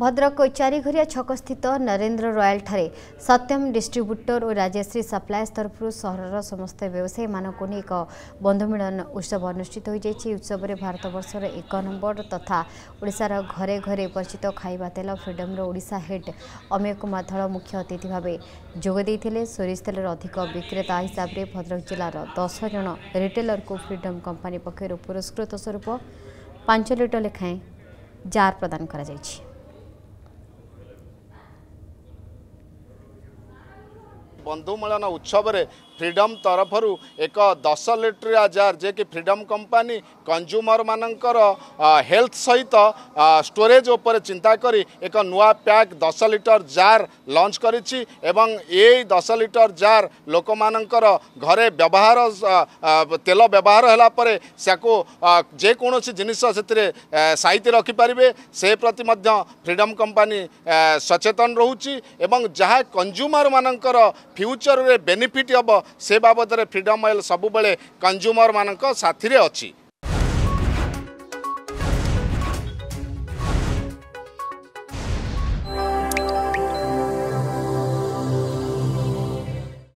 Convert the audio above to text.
ଭଦ୍ରକ ଚାରିଘରିଆ ଛକସ୍ଥିତ ନରେନ୍ଦ୍ର ରୟାଲଠାରେ ସତ୍ୟମ୍ ଡିଷ୍ଟ୍ରିବ୍ୟୁଟର ଓ ରାଜଶ୍ରୀ ସପ୍ଲାୟର୍ସ ତରଫରୁ ସହରର ସମସ୍ତ ବ୍ୟବସାୟୀମାନଙ୍କୁ ନେଇ ଏକ ବନ୍ଧୁମିଳନ ଉତ୍ସବ ଅନୁଷ୍ଠିତ ହୋଇଯାଇଛି ଉତ୍ସବରେ ଭାରତବର୍ଷର ଏକ ନମ୍ବର ତଥା ଓଡ଼ିଶାର ଘରେ ଘରେ ପରିଚିତ ଖାଇବା ତେଲ ଫ୍ରିଡମ୍ର ଓଡ଼ିଶା ହେଡ୍ ଅମୟ କୁମାର ଧଳ ମୁଖ୍ୟ ଅତିଥି ଭାବେ ଯୋଗ ଦେଇଥିଲେ ସୋରିଷ ତେଲର ଅଧିକ ବିକ୍ରେତା ହିସାବରେ ଭଦ୍ରକ ଜିଲ୍ଲାର ଦଶ ଜଣ ରିଟେଲରକୁ ଫ୍ରିଡମ୍ କମ୍ପାନୀ ପକ୍ଷରୁ ପୁରସ୍କୃତ ସ୍ୱରୂପ ପାଞ୍ଚ ଲିଟର ଲେଖାଏଁ ଜାର୍ ପ୍ରଦାନ କରାଯାଇଛି बंधुमेलन उत्सव में ଫ୍ରିଡ଼ମ୍ ତରଫରୁ ଏକ ଦଶ ଲିଟରିଆ ଜାର୍ ଯିଏକି ଫ୍ରିଡ଼ମ୍ କମ୍ପାନୀ କଞ୍ଜୁମର ମାନଙ୍କର ହେଲ୍ଥ ସହିତ ଷ୍ଟୋରେଜ୍ ଉପରେ ଚିନ୍ତା କରି ଏକ ନୂଆ ପ୍ୟାକ୍ ଦଶ ଲିଟର ଜାର୍ ଲଞ୍ଚ କରିଛି ଏବଂ ଏଇ ଦଶ ଲିଟର ଜାର୍ ଲୋକମାନଙ୍କର ଘରେ ବ୍ୟବହାର ତେଲ ବ୍ୟବହାର ହେଲା ପରେ ସେକୁ ଯେକୌଣସି ଜିନିଷ ସେଥିରେ ସାଇତି ରଖିପାରିବେ ସେ ପ୍ରତି ମଧ୍ୟ ଫ୍ରିଡ଼ମ୍ କମ୍ପାନୀ ସଚେତନ ରହୁଛି ଏବଂ ଯାହା କଞ୍ଜୁମର ମାନଙ୍କର ଫ୍ୟୁଚରରେ ବେନିଫିଟ୍ ହେବ ସେ ବାବଦରେ ଫ୍ରିଡ଼ମ ଅଏଲ୍ ସବୁବେଳେ କଞ୍ଜୁମର ମାନଙ୍କ ସାଥିରେ ଅଛି